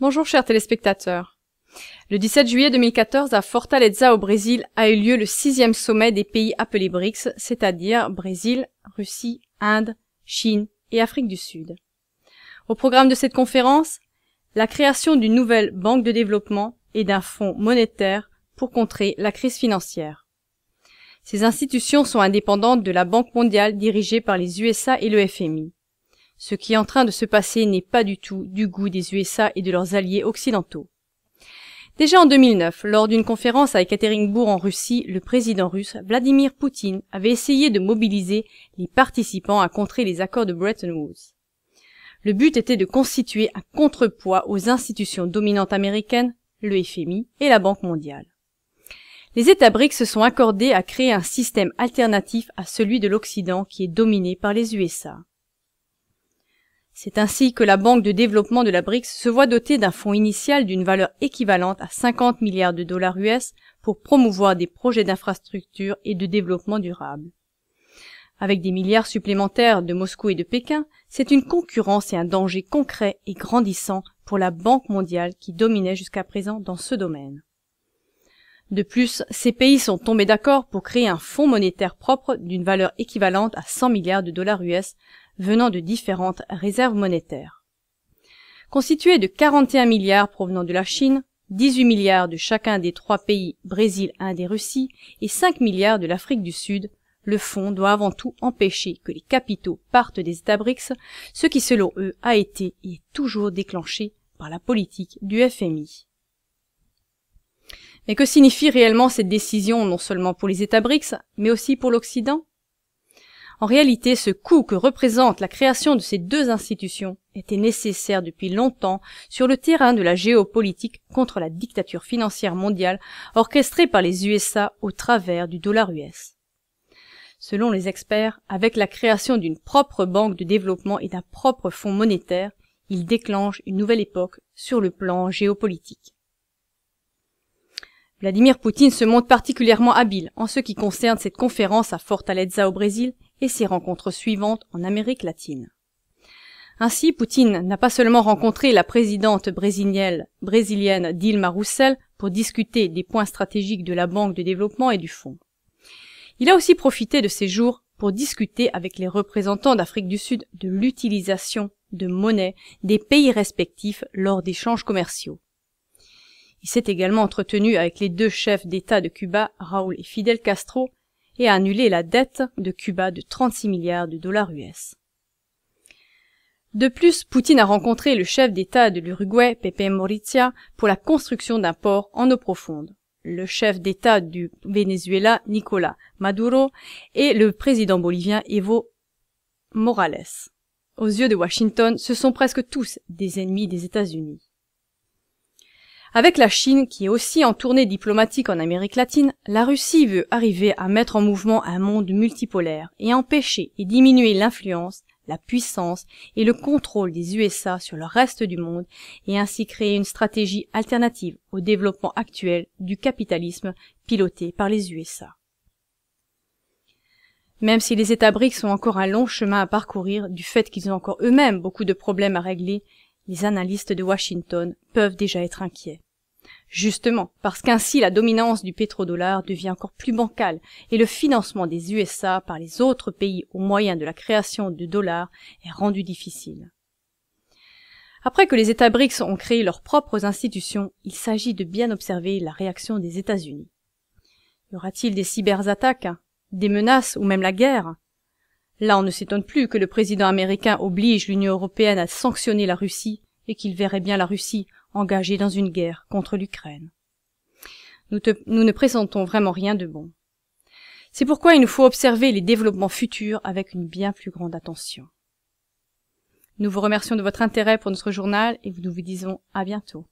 Bonjour chers téléspectateurs. Le 17 juillet 2014 à Fortaleza au Brésil a eu lieu le sixième sommet des pays appelés BRICS, c'est-à-dire Brésil, Russie, Inde, Chine et Afrique du Sud. Au programme de cette conférence, la création d'une nouvelle banque de développement et d'un fonds monétaire pour contrer la crise financière. Ces institutions sont indépendantes de la Banque mondiale dirigée par les USA et le FMI. Ce qui est en train de se passer n'est pas du tout du goût des USA et de leurs alliés occidentaux. Déjà en 2009, lors d'une conférence à Ekaterinbourg en Russie, le président russe Vladimir Poutine avait essayé de mobiliser les participants à contrer les accords de Bretton Woods. Le but était de constituer un contrepoids aux institutions dominantes américaines, le FMI et la Banque mondiale. Les États BRICS se sont accordés à créer un système alternatif à celui de l'Occident qui est dominé par les USA. C'est ainsi que la Banque de développement de la BRICS se voit dotée d'un fonds initial d'une valeur équivalente à 50 milliards de dollars US pour promouvoir des projets d'infrastructure et de développement durable. Avec des milliards supplémentaires de Moscou et de Pékin, c'est une concurrence et un danger concret et grandissant pour la Banque mondiale qui dominait jusqu'à présent dans ce domaine. De plus, ces pays sont tombés d'accord pour créer un fonds monétaire propre d'une valeur équivalente à 100 milliards de dollars US venant de différentes réserves monétaires. Constitué de 41 milliards provenant de la Chine, 18 milliards de chacun des trois pays Brésil, Inde et Russie et 5 milliards de l'Afrique du Sud, le fonds doit avant tout empêcher que les capitaux partent des États BRICS, ce qui selon eux a été et est toujours déclenché par la politique du FMI. Mais que signifie réellement cette décision non seulement pour les États BRICS, mais aussi pour l'Occident en réalité, ce coût que représente la création de ces deux institutions était nécessaire depuis longtemps sur le terrain de la géopolitique contre la dictature financière mondiale orchestrée par les USA au travers du dollar US. Selon les experts, avec la création d'une propre banque de développement et d'un propre fonds monétaire, il déclenche une nouvelle époque sur le plan géopolitique. Vladimir Poutine se montre particulièrement habile en ce qui concerne cette conférence à Fortaleza au Brésil et ses rencontres suivantes en Amérique latine. Ainsi, Poutine n'a pas seulement rencontré la présidente brésilienne Dilma Roussel pour discuter des points stratégiques de la Banque de développement et du Fonds. Il a aussi profité de ses jours pour discuter avec les représentants d'Afrique du Sud de l'utilisation de monnaie des pays respectifs lors d'échanges commerciaux. Il s'est également entretenu avec les deux chefs d'État de Cuba, Raoul et Fidel Castro, et annuler la dette de Cuba de 36 milliards de dollars US. De plus, Poutine a rencontré le chef d'État de l'Uruguay, Pepe Morizia, pour la construction d'un port en eau profonde, le chef d'État du Venezuela, Nicolas Maduro, et le président bolivien Evo Morales. Aux yeux de Washington, ce sont presque tous des ennemis des États-Unis. Avec la Chine, qui est aussi en tournée diplomatique en Amérique latine, la Russie veut arriver à mettre en mouvement un monde multipolaire et empêcher et diminuer l'influence, la puissance et le contrôle des USA sur le reste du monde et ainsi créer une stratégie alternative au développement actuel du capitalisme piloté par les USA. Même si les États BRICS ont encore un long chemin à parcourir du fait qu'ils ont encore eux-mêmes beaucoup de problèmes à régler, les analystes de Washington peuvent déjà être inquiets. Justement, parce qu'ainsi la dominance du pétrodollar devient encore plus bancale et le financement des USA par les autres pays au moyen de la création de dollars est rendu difficile. Après que les États BRICS ont créé leurs propres institutions, il s'agit de bien observer la réaction des États-Unis. Y aura-t-il des cyberattaques, des menaces ou même la guerre Là, on ne s'étonne plus que le président américain oblige l'Union européenne à sanctionner la Russie et qu'il verrait bien la Russie engagée dans une guerre contre l'Ukraine. Nous, ne présentons vraiment rien de bon. C'est pourquoi il nous faut observer les développements futurs avec une bien plus grande attention. Nous vous remercions de votre intérêt pour notre journal et nous vous disons à bientôt.